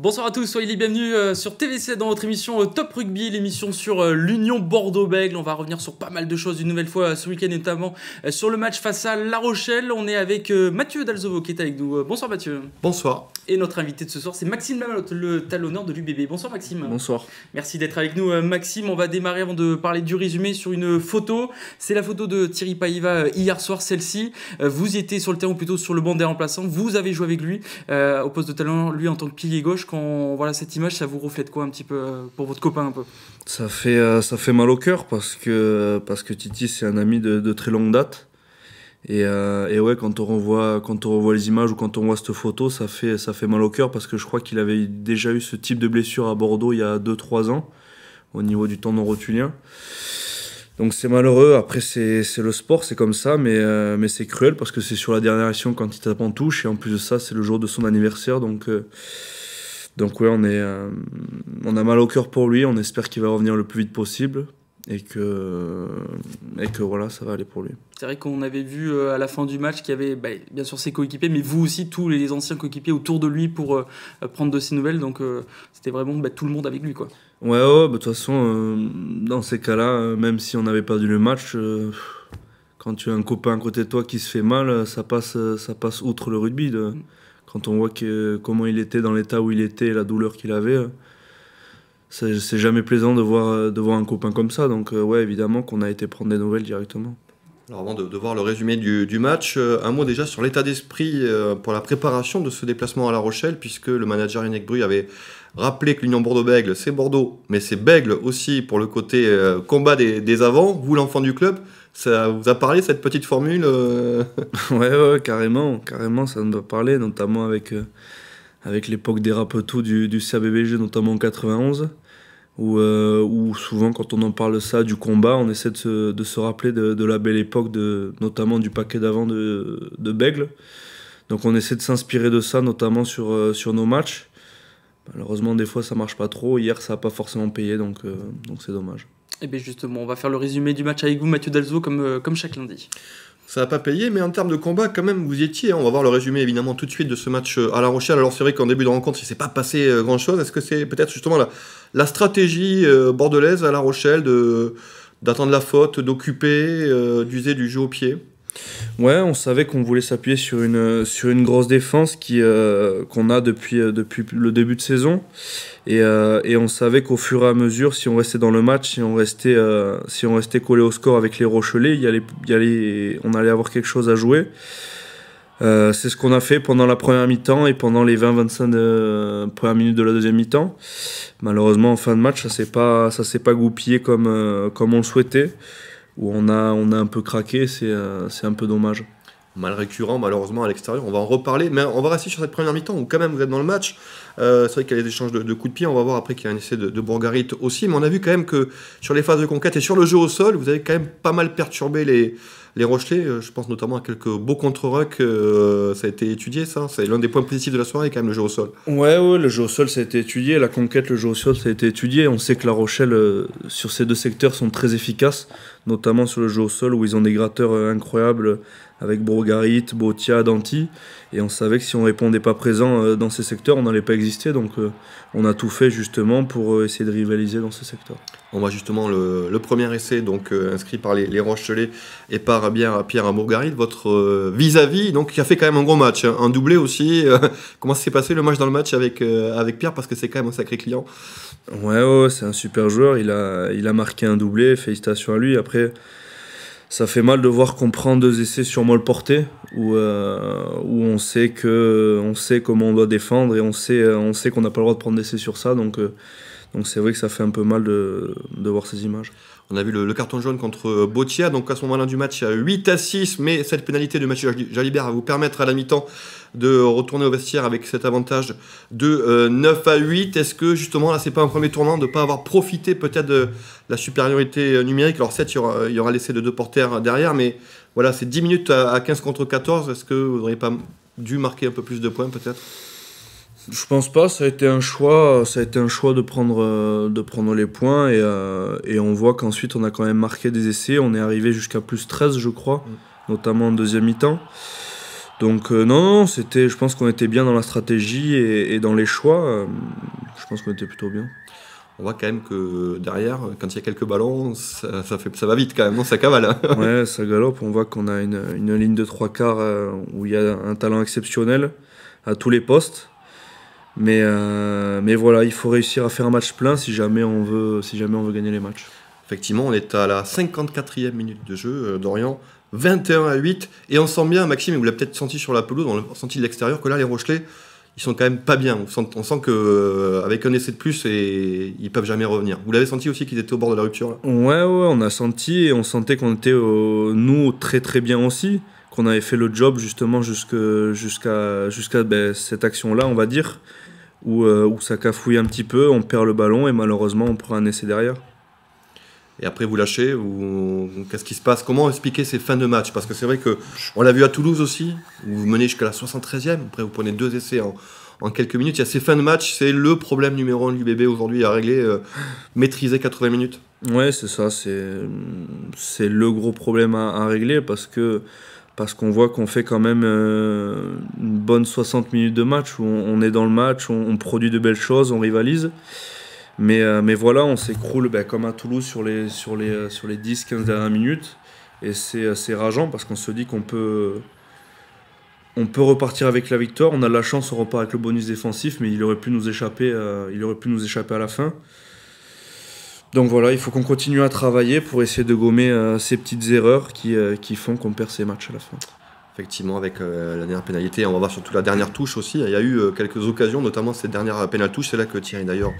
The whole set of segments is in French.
Bonsoir à tous, soyez les bienvenus euh, sur TVC dans notre émission euh, Top Rugby, l'émission sur euh, l'Union Bordeaux-Bègle. On va revenir sur pas mal de choses une nouvelle fois ce week-end, notamment sur le match face à La Rochelle. On est avec Mathieu Dalzovo qui est avec nous. Bonsoir Mathieu. Bonsoir. Et notre invité de ce soir, c'est Maxime Lamalotte, le talonneur de l'UBB. Bonsoir Maxime. Bonsoir. Merci d'être avec nous euh, Maxime. On va démarrer avant de parler du résumé sur une photo. C'est la photo de Thierry Paiva euh, hier soir, celle-ci. Euh, vous étiez sur le terrain, ou plutôt sur le banc des remplaçants. Vous avez joué avec lui au poste de talonneur, lui en tant que pilier gauche. Quand voilà cette image, ça vous reflète quoi un petit peu pour votre copain un peu Ça fait, ça fait mal au cœur parce que, parce que Titi, c'est un ami de très longue date. Et, euh, et, ouais, quand on, revoit, quand on revoit les images ou quand on voit cette photo, ça fait, ça fait mal au cœur parce que je crois qu'il avait déjà eu ce type de blessure à Bordeaux il y a 2-3 ans au niveau du tendon rotulien. Donc c'est malheureux, après c'est le sport, c'est comme ça, mais, euh, mais c'est cruel parce que c'est sur la dernière action quand il tape en touche et en plus de ça c'est le jour de son anniversaire. Donc, euh, donc ouais, on, est, on a mal au cœur pour lui, on espère qu'il va revenir le plus vite possible et que, euh, et que voilà, ça va aller pour lui. C'est vrai qu'on avait vu euh, à la fin du match qu'il y avait bah, bien sûr ses coéquipiers, mais vous aussi, tous les anciens coéquipiers autour de lui pour euh, prendre de ses nouvelles. Donc c'était vraiment bah, tout le monde avec lui. Quoi. Ouais, bah, de toute façon, dans ces cas-là, même si on n'avait pas vu le match, quand tu as un copain à côté de toi qui se fait mal, ça passe, ça passe outre le rugby. De, mm. quand on voit que, comment il était dans l'état où il était la douleur qu'il avait c'est jamais plaisant de voir, euh, de voir un copain comme ça. Donc, euh, ouais, évidemment qu'on a été prendre des nouvelles directement. Alors avant de, voir le résumé du, du match, euh, un mot déjà sur l'état d'esprit pour la préparation de ce déplacement à La Rochelle, puisque le manager Yannick Bruy avait rappelé que l'Union Bordeaux-Bègle, c'est Bordeaux, mais c'est Bègle aussi pour le côté combat des, des avants, vous l'enfant du club. Ça vous a parlé cette petite formule ouais, ouais, carrément, carrément, ça nous a parlé, notamment avec, avec l'époque des rapetous du, du CABBG, notamment en 91. Euh, ou souvent quand on en parle ça du combat, on essaie de se, rappeler de, la belle époque, de, notamment du paquet d'avant de, de Bègle. Donc on essaie de s'inspirer de ça, notamment sur, euh, sur nos matchs. Malheureusement, des fois, ça marche pas trop. Hier, ça n'a pas forcément payé, donc euh, donc c'est dommage. Et eh bien justement, on va faire le résumé du match avec vous, Mathieu Dalzo, comme, comme chaque lundi ça n'a pas payé, mais en termes de combat, quand même, vous étiez. Hein. On va voir le résumé évidemment tout de suite de ce match euh, à La Rochelle. Alors c'est vrai qu'en début de rencontre, il s'est pas passé euh, grand-chose. Est-ce que c'est peut-être justement la, la stratégie euh, bordelaise à La Rochelle de, d'attendre la faute, d'occuper, d'user du jeu au pied Ouais, on savait qu'on voulait s'appuyer sur une, sur une grosse défense qui, euh, qu'on a depuis, euh, depuis le début de saison. Euh, et, on savait qu'au fur et à mesure, si on restait dans le match, si on restait, si on restait collé au score avec les Rochelais, y allait, on allait avoir quelque chose à jouer. c'est ce qu'on a fait pendant la première mi-temps et pendant les 20-25 premières minutes de la deuxième mi-temps. Malheureusement, en fin de match, ça s'est pas, s'est pas goupillé comme, comme on le souhaitait où on a, on a un peu craqué, euh, c'est un peu dommage. Mal récurrent malheureusement à l'extérieur, on va en reparler, mais on va rester sur cette première mi-temps où quand même vous êtes dans le match. Euh, c'est vrai qu'il y a des échanges de, coups de pied, on va voir après qu'il y a un essai de, de aussi, mais on a vu quand même que sur les phases de conquête et sur le jeu au sol, vous avez quand même pas mal perturbé les, les Rochelais, euh, je pense notamment à quelques beaux contre-rucks, euh, ça a été étudié ça C'est l'un des points positifs de la soirée quand même, le jeu au sol. Ouais, ouais, le jeu au sol ça a été étudié, la conquête, le jeu au sol ça a été étudié. On sait que la Rochelle, euh, sur ces deux secteurs, sont très efficaces, notamment sur le jeu au sol où ils ont des gratteurs incroyables, avec Brogarit, Botia, Danti. Et on savait que si on répondait pas présent euh, dans ces secteurs, on n'allait pas exister. Donc euh, on a tout fait justement pour euh, essayer de rivaliser dans ces secteurs. On voit justement le, premier essai donc inscrit par les, les Rochelais et par Pierre, Pierre Brogarit, votre vis-à-vis, donc qui a fait quand même un gros match, hein. un doublé aussi. Comment s'est passé le match dans le match avec, avec Pierre parce que c'est quand même un sacré client Ouais, ouais c'est un super joueur. Il a, il a marqué un doublé. Félicitations à lui. Après. Ça fait mal de voir qu'on prend deux essais sur molle portée. Euh, où, on sait que on sait comment on doit défendre et on sait euh, on sait qu'on n'a pas le droit de prendre d'essai sur ça donc euh, donc c'est vrai que ça fait un peu mal de, voir ces images. On a vu le, carton jaune contre Botia, donc à ce moment-là du match il a 8 à 6, mais cette pénalité de Mathieu Jalibert va vous permettre à la mi-temps de retourner au vestiaire avec cet avantage de 9 à 8. Est-ce que justement là c'est pas un premier tournant de ne pas avoir profité peut-être de la supériorité numérique Alors 7 il y aura, il y aura l'essai de deux porteurs derrière, mais voilà, c'est 10 minutes à 15 contre 14. Est-ce que vous n'auriez pas dû marquer un peu plus de points peut-être je pense pas, ça a été un choix, ça a été un choix de prendre, euh, de prendre les points euh, et, on voit qu'ensuite on a quand même marqué des essais, on est arrivé jusqu'à plus 13 je crois, mm. notamment en deuxième mi-temps. Donc euh, non, c'était, je pense qu'on était bien dans la stratégie et, dans les choix, je pense qu'on était plutôt bien on voit quand même que derrière, quand il y a quelques ballons, ça, fait, ça va vite quand même, ça cavale. Hein. ouais, ça galope. On voit qu'on a une, une, ligne de trois quarts euh, où il y a un talent exceptionnel à tous les postes. Mais, euh, mais voilà, il faut réussir à faire un match plein si jamais on veut, si jamais on veut gagner les matchs. Effectivement, on est à la 54e minute de jeu. Euh, Dorian, 21 à 8. Et on sent bien, Maxime, vous l'avez peut-être senti sur la pelouse, on l'a senti de l'extérieur, que là, les Rochelais ils sont quand même pas bien. On sent, qu'avec euh, un essai de plus, ils peuvent jamais revenir. Vous l'avez senti aussi qu'ils étaient au bord de la rupture Ouais, on a senti et on sentait qu'on était nous très très bien aussi, qu'on avait fait le job justement jusqu'à jusqu'à ben, cette action là, on va dire, où, euh, où ça cafouille un petit peu, on perd le ballon et malheureusement on prend un essai derrière et après vous lâchez ou qu'est-ce qui se passe Comment expliquer ces fins de match Parce que c'est vrai que on l'a vu à Toulouse aussi, où vous menez jusqu'à la 73e, après vous prenez deux essais en, quelques minutes. Il y a ces fins de match, c'est le problème numéro un du l'UBB aujourd'hui à régler, euh, maîtriser 80 minutes. Ouais, c'est ça, c'est le gros problème à, régler parce que parce qu'on voit qu'on fait quand même euh, une bonne 60 minutes de match où on, est dans le match, on produit de belles choses, on rivalise. Mais, euh, mais voilà, on s'écroule ben, comme à Toulouse sur les, sur les, euh, sur les 10-15 dernières minutes. Et euh, c'est rageant parce qu'on se dit qu'on peut, on peut repartir avec la victoire. On a de la chance, on repart avec le bonus défensif, mais il aurait pu nous échapper, il aurait pu nous échapper à la fin. Donc voilà, il faut qu'on continue à travailler pour essayer de gommer ces petites erreurs qui, qui font qu'on perd ces matchs à la fin. Effectivement, avec la dernière pénalité, on va voir surtout la dernière touche aussi. Il y a eu quelques occasions, notamment cette dernière pénale touche. C'est là que Thierry d'ailleurs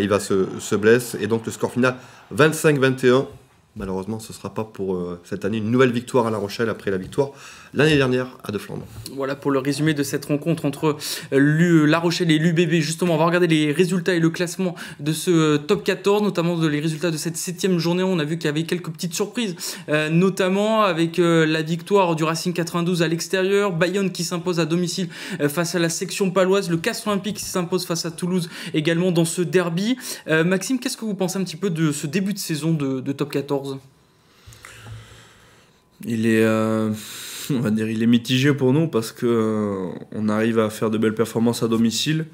il va se blesse et donc le score final 25-21 Malheureusement, ce ne sera pas pour euh, cette année une nouvelle victoire à La Rochelle après la victoire l'année dernière à De Flandre. Voilà pour le résumé de cette rencontre entre euh, euh, La Rochelle et l'UBB. Justement, on va regarder les résultats et le classement de ce top 14, notamment les résultats de cette septième journée. On a vu qu'il y avait quelques petites surprises, notamment avec la victoire du Racing 92 à l'extérieur, Bayonne qui s'impose à domicile face à la section paloise, le Castres Olympique qui s'impose face à Toulouse également dans ce derby. Maxime, qu'est-ce que vous pensez un petit peu de ce début de saison de top 14 il est, euh, va dire, il est mitigé pour nous parce que euh, on arrive à faire de belles performances à domicile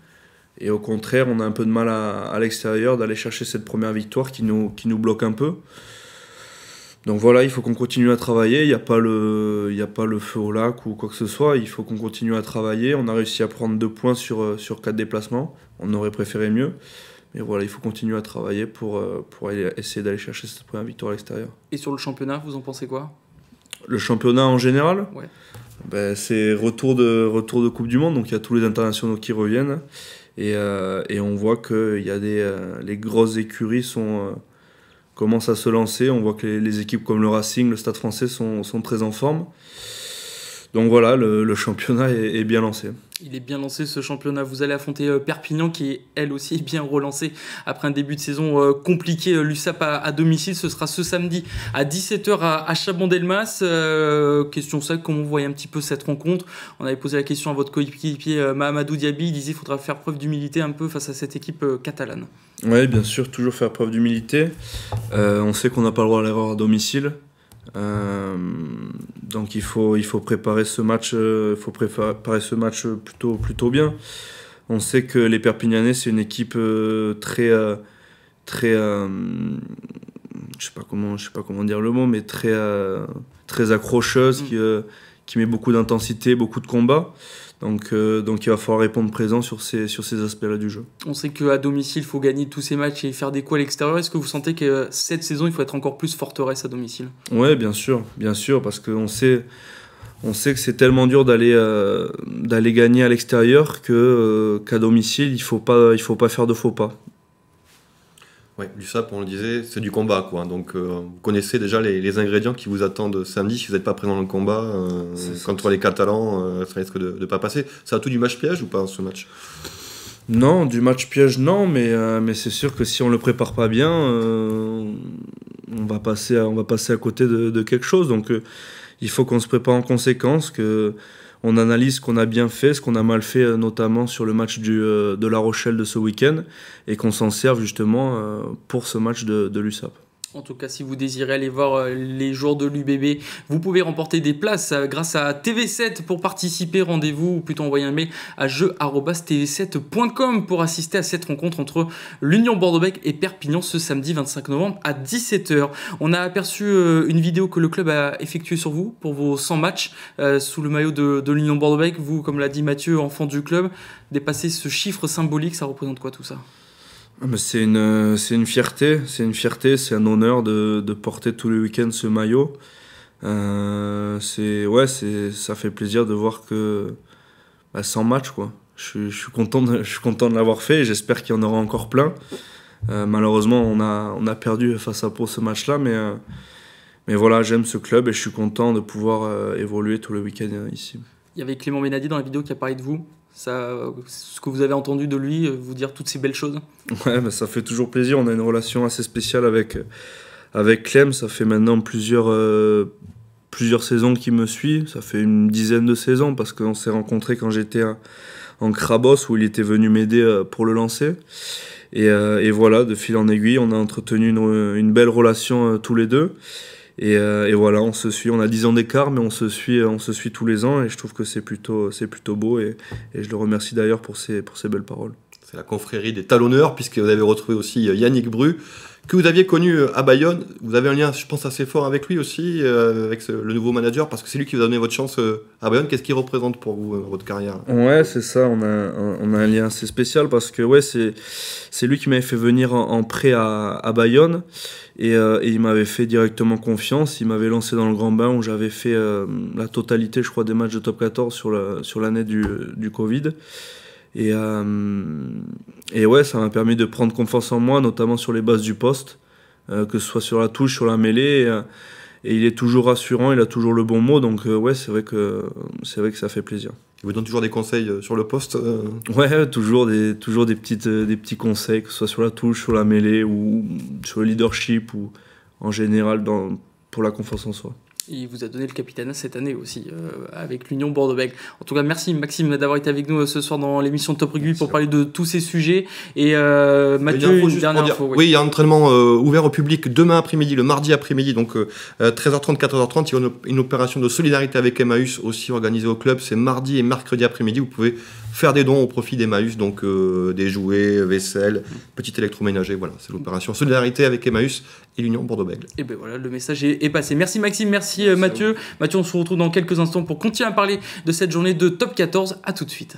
et au contraire, on a un peu de mal à, l'extérieur d'aller chercher cette première victoire qui nous, qui nous bloque un peu. Donc voilà, il faut qu'on continue à travailler. Il n'y a, pas le, a pas le feu au lac ou quoi que ce soit. Il faut qu'on continue à travailler. On a réussi à prendre deux points sur, euh, sur quatre déplacements. On aurait préféré mieux. Mais voilà, il faut continuer à travailler pour, euh, pour essayer d'aller chercher cette première victoire à l'extérieur. Et sur le championnat, vous en pensez quoi Le championnat en général ouais. ben, C'est retour de, retour de Coupe du Monde, donc il y a tous les internationaux qui reviennent. Et, euh, on voit que y a des, euh, les grosses écuries sont, commencent à se lancer. On voit que les, équipes comme le Racing, le Stade français sont, sont très en forme. Donc voilà, le, championnat est, bien lancé. Il est bien lancé ce championnat. Vous allez affronter euh, Perpignan qui est elle aussi est bien relancée après un début de saison euh, compliqué. Euh, L'USAP à, domicile, ce sera ce samedi à 17h à, Chabon-Delmas. question ça, comment vous voyez un petit peu cette rencontre On avait posé la question à votre coéquipier Mahamadou Diaby. Il disait qu'il faudra faire preuve d'humilité un peu face à cette équipe catalane. Oui, bien sûr, toujours faire preuve d'humilité. on sait qu'on n'a pas le droit à l'erreur à domicile. Euh, donc il faut, il faut préparer ce match, euh, il faut préparer ce match plutôt, plutôt bien. On sait que les Perpignanais c'est une équipe euh, très, très, je sais pas comment, je sais pas comment dire le mot, mais très, très accrocheuse, mm. qui, qui met beaucoup d'intensité, beaucoup de combat. Donc, euh, donc il va falloir répondre présent sur ces, sur ces aspects-là du jeu. On sait qu'à domicile, il faut gagner tous ces matchs et faire des coups à l'extérieur. Est-ce que vous sentez que cette saison, il faut être encore plus forteresse à domicile Oui, bien sûr, bien sûr, parce qu'on sait, on sait que c'est tellement dur d'aller euh, gagner à l'extérieur que euh, qu'à domicile, il ne faut pas faire de faux pas du SAP, on le disait, c'est du combat, quoi. Donc, euh, vous connaissez déjà les, ingrédients qui vous attendent samedi si vous n'êtes pas présent dans le combat. Euh, contre les Catalans, euh, ça risque de ne pas passer. Ça a tout du match piège ou pas, ce match Non, du match piège, non, mais, mais c'est sûr que si on ne le prépare pas bien, on, va passer à, on va passer à côté de, de quelque chose. Donc, il faut qu'on se prépare en conséquence, que on analyse ce qu'on a bien fait, ce qu'on a mal fait, euh, notamment sur le match du, euh, de La Rochelle de ce week-end, et qu'on s'en serve justement euh, pour ce match de, de l'USAP. En tout cas, si vous désirez aller voir euh, les jours de l'UBB, vous pouvez remporter des places euh, grâce à TV7 pour participer. Rendez-vous ou plutôt envoyez un mail à jeu.tv7.com pour assister à cette rencontre entre l'Union bordeaux et Perpignan ce samedi 25 novembre à 17h. On a aperçu euh, une vidéo que le club a effectuée sur vous pour vos 100 matchs sous le maillot de, l'Union bordeaux Vous, comme l'a dit Mathieu, enfant du club, dépasser ce chiffre symbolique, ça représente quoi tout ça ah, c'est une, euh, c'est une fierté, c'est une fierté, c'est un honneur de, de porter tous les week-ends ce maillot. Euh, c'est ouais, c'est ça fait plaisir de voir que bah, 100 match, quoi. Je, je, suis content de, je suis content de l'avoir fait. et J'espère qu'il y en aura encore plein. Euh, malheureusement, on a on a perdu face à Pau ce match-là, mais mais voilà, j'aime ce club et je suis content de pouvoir évoluer tout le week-end ici. Il y avait Clément Ménadi dans la vidéo qui a parlé de vous ça, ce que vous avez entendu de lui, euh, vous dire toutes ces belles choses Ouais, ça fait toujours plaisir. On a une relation assez spéciale avec, avec Clem. Ça fait maintenant plusieurs, euh, plusieurs saisons qu'il me suit. Ça fait une dizaine de saisons parce qu'on s'est rencontré quand j'étais en Crabos où il était venu m'aider euh, pour le lancer. Et, voilà, de fil en aiguille, on a entretenu une, belle relation tous les deux. Euh, et, voilà, on se suit. On a 10 ans d'écart, mais on se suit, euh, on se suit tous les ans. Et je trouve que c'est plutôt, plutôt beau. Et, je le remercie d'ailleurs pour ces pour ses belles paroles. C'est la confrérie des talonneurs, puisque vous avez retrouvé aussi euh, Yannick Bru que vous aviez connu euh, à Bayonne. Vous avez un lien, je pense, assez fort avec lui aussi, euh, avec le nouveau manager, parce que c'est lui qui vous a donné votre chance euh, à Bayonne. Qu'est-ce qu'il représente pour vous, votre carrière Ouais, c'est ça. On a, un, on a un lien assez spécial parce que ouais, c'est lui qui m'avait fait venir en, prêt à, Bayonne et, il m'avait fait directement confiance. Il m'avait lancé dans le grand bain où j'avais fait la totalité, je crois, des matchs de top 14 sur l'année la, sur du, du Covid. Et, euh, et ouais, ça m'a permis de prendre confiance en moi, notamment sur les bases du poste, euh, que ce soit sur la touche, sur la mêlée. Euh, et, il est toujours rassurant, il a toujours le bon mot, donc ouais, c'est vrai, que, vrai que ça fait plaisir. Il vous donne toujours des conseils sur le poste Ouais, toujours, des, toujours des, petites, des petits conseils, que ce soit sur la touche, sur la mêlée, ou sur le leadership, ou en général dans, pour la confiance en soi il vous a donné le capitaine cette année aussi, euh, avec l'Union Bordeaux-Bègles. En tout cas, merci Maxime d'avoir été avec nous euh, ce soir dans l'émission Top Rugby pour parler de tous ces sujets. Et euh, Mathieu, une dernière info. Oui. oui. il y a un entraînement euh, ouvert au public demain après-midi, le mardi après-midi, donc 13h30, 14h30. Il y a une, opération de solidarité avec Emmaüs aussi organisée au club. C'est mardi et mercredi après-midi. Vous pouvez faire des dons au profit d'Emmaüs, donc euh, des jouets, vaisselle, petit électroménager. Voilà, c'est l'opération Solidarité avec Emmaüs et l'Union Bordeaux-Bègles. Et eh bien voilà, le message est, passé. Merci Maxime, merci, euh, Mathieu. Mathieu, on se retrouve dans quelques instants pour continuer à parler de cette journée de top 14. À tout de suite.